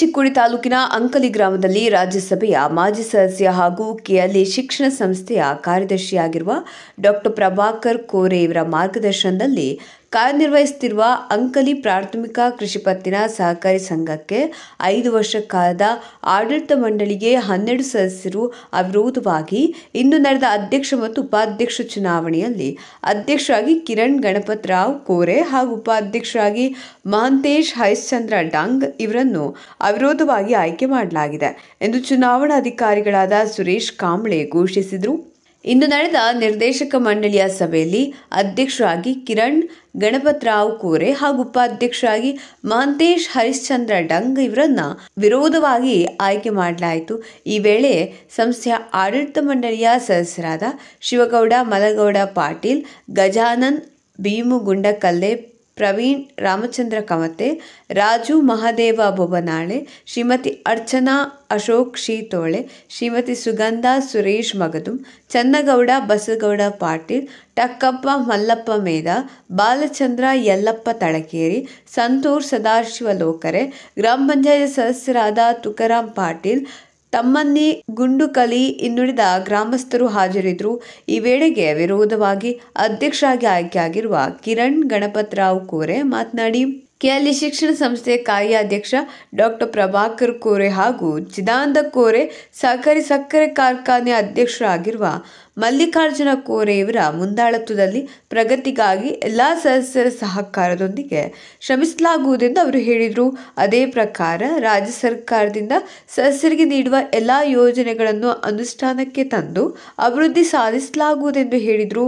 ಚಿಕ್ಕೋಡಿ ತಾಲೂಕಿನ ಅಂಕಲಿ ಗ್ರಾಮದಲ್ಲಿ ರಾಜ್ಯಸಭೆಯ ಮಾಜಿ ಸದಸ್ಯ ಹಾಗೂ ಕೆಎಲ್ಇ ಶಿಕ್ಷಣ ಸಂಸ್ಥೆಯ ಕಾರ್ಯದರ್ಶಿಯಾಗಿರುವ ಡಾಕ್ಟರ್ ಪ್ರಭಾಕರ್ ಕೋರೆ ಇವರ ಮಾರ್ಗದರ್ಶನದಲ್ಲಿ ಕಾರ್ಯನಿರ್ವಹಿಸುತ್ತಿರುವ ಅಂಕಲಿ ಪ್ರಾಥಮಿಕ ಕೃಷಿ ಪತ್ತಿನ ಸಹಕಾರಿ ಸಂಘಕ್ಕೆ ಐದು ವರ್ಷ ಕಾಲದ ಆಡಳಿತ ಮಂಡಳಿಗೆ ಹನ್ನೆರಡು ಸದಸ್ಯರು ಅವಿರೋಧವಾಗಿ ಇಂದು ನಡೆದ ಅಧ್ಯಕ್ಷ ಮತ್ತು ಉಪಾಧ್ಯಕ್ಷ ಚುನಾವಣೆಯಲ್ಲಿ ಅಧ್ಯಕ್ಷರಾಗಿ ಕಿರಣ್ ಗಣಪತರಾವ್ ಕೋರೆ ಹಾಗೂ ಉಪಾಧ್ಯಕ್ಷರಾಗಿ ಮಹಂತೇಶ್ ಹರಿಶ್ಚಂದ್ರ ಡಂಗ್ ಇವರನ್ನು ಅವಿರೋಧವಾಗಿ ಆಯ್ಕೆ ಮಾಡಲಾಗಿದೆ ಎಂದು ಚುನಾವಣಾಧಿಕಾರಿಗಳಾದ ಸುರೇಶ್ ಕಾಂಬ್ಳೆ ಘೋಷಿಸಿದರು ಇಂದು ನಡೆದ ನಿರ್ದೇಶಕ ಮಂಡಳಿಯ ಸಭೆಯಲ್ಲಿ ಅಧ್ಯಕ್ಷರಾಗಿ ಕಿರಣ್ ಗಣಪತರಾವ್ ಕೋರೆ ಹಾಗೂ ಉಪಾಧ್ಯಕ್ಷರಾಗಿ ಮಹಂತೇಶ್ ಹರಿಶ್ಚಂದ್ರ ಡಂಗ್ ಇವರನ್ನ ವಿರೋಧವಾಗಿ ಆಯ್ಕೆ ಮಾಡಲಾಯಿತು ಈ ವೇಳೆ ಸಂಸ್ಥೆಯ ಆಡಳಿತ ಮಂಡಳಿಯ ಸದಸ್ಯರಾದ ಶಿವಗೌಡ ಮಲಗೌಡ ಪಾಟೀಲ್ ಗಜಾನನ್ ಭೀಮುಗುಂಡಕಲ್ಲೆ ಪ್ರವೀಣ್ ರಾಮಚಂದ್ರ ಕಮತೆ ರಾಜು ಮಹಾದೇವ ಬೊಬನಾಳೆ ಶ್ರೀಮತಿ ಅರ್ಚನಾ ಅಶೋಕ್ ಶೀತೋಳೆ ಶ್ರೀಮತಿ ಸುಗಂಧ ಸುರೇಶ್ ಮಗದುಂ ಚನ್ನಗೌಡ ಬಸಗೌಡ ಪಾಟೀಲ್ ಟಕ್ಕಪ್ಪ ಮಲ್ಲಪ್ಪ ಮೇಧ ಬಾಲಚಂದ್ರ ಯಲ್ಲಪ್ಪ ತಳಕೇರಿ ಸಂತೂರ್ ಸದಾಶಿವ ಲೋಕರೆ ಗ್ರಾಮ ಪಂಚಾಯತ್ ಸದಸ್ಯರಾದ ತುಕಾರಾಮ್ ಪಾಟೀಲ್ ತಮ್ಮನ್ನೇ ಗುಂಡು ಕಲಿ ಇನ್ನುಳಿದ ಗ್ರಾಮಸ್ಥರು ಹಾಜರಿದ್ದರು ಈ ವೇಳೆಗೆ ವಿರೋಧವಾಗಿ ಅಧ್ಯಕ್ಷರಾಗಿ ಆಯ್ಕೆಯಾಗಿರುವ ಕಿರಣ್ ಗಣಪತರಾವ್ ಕೋರೆ ಮಾತನಾಡಿ ಕೆಎಲ್ಇ ಶಿಕ್ಷಣ ಸಂಸ್ಥೆಯ ಕಾರ್ಯಾಧ್ಯಕ್ಷ ಡಾಕ್ಟರ್ ಪ್ರಭಾಕರ್ ಕೋರೆ ಹಾಗೂ ಚಿದಾನಂದ ಕೋರೆ ಸಹಕಾರಿ ಸಕ್ಕರೆ ಕಾರ್ಖಾನೆ ಅಧ್ಯಕ್ಷರಾಗಿರುವ ಮಲ್ಲಿಕಾರ್ಜುನ ಕೋರೆ ಇವರ ಮುಂದಾಳತ್ವದಲ್ಲಿ ಪ್ರಗತಿಗಾಗಿ ಎಲ್ಲ ಸದಸ್ಯರ ಸಹಕಾರದೊಂದಿಗೆ ಶ್ರಮಿಸಲಾಗುವುದೆಂದು ಅವರು ಹೇಳಿದರು ಅದೇ ಪ್ರಕಾರ ರಾಜ್ಯ ಸರ್ಕಾರದಿಂದ ಸದಸ್ಯರಿಗೆ ನೀಡುವ ಎಲ್ಲ ಯೋಜನೆಗಳನ್ನು ಅನುಷ್ಠಾನಕ್ಕೆ ತಂದು ಅಭಿವೃದ್ಧಿ ಸಾಧಿಸಲಾಗುವುದೆಂದು ಹೇಳಿದರು